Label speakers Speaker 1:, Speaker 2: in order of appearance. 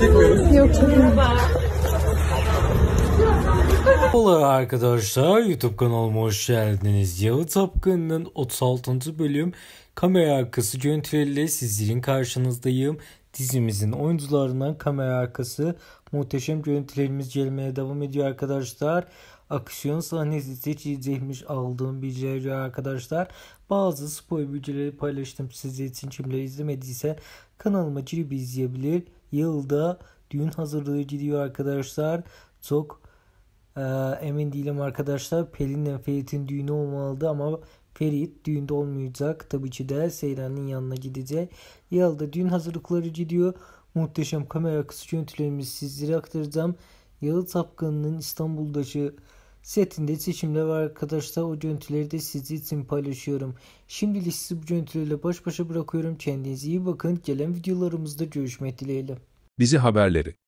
Speaker 1: Merhaba arkadaşlar YouTube kanalıma hoş geldiniz. Yalı Tapkanı'nın 36. bölüm kamera arkası görüntüleriyle sizlerin karşınızdayım. Dizimizin oyuncularından
Speaker 2: kamera arkası muhteşem görüntülerimiz gelmeye devam ediyor arkadaşlar. Aksiyon sahnesi seçilmiş aldığım bilgiler diyor arkadaşlar. Bazı spoiler bilgileri paylaştım sizler için kimler izlemediyse kanalıma girip izleyebilir yılda düğün hazırlığı gidiyor arkadaşlar. Çok e, emin değilim arkadaşlar. Pelin'le Ferit'in düğünü olmalıydı ama Ferit düğünde olmayacak. Tabii ki de Seyran'ın yanına gidecek. Yılda düğün hazırlıkları gidiyor. Muhteşem kamera akısı görüntülerimi sizlere aktaracağım. Yalı Tapkan'ın İstanbul'daki Setinde seçimde var arkadaşlar. O görüntüleri de sizi için paylaşıyorum. Şimdilik sizi bu görüntülerle baş başa bırakıyorum. Kendinize iyi bakın. Gelen videolarımızda görüşmek dileğiyle. Bizi haberleri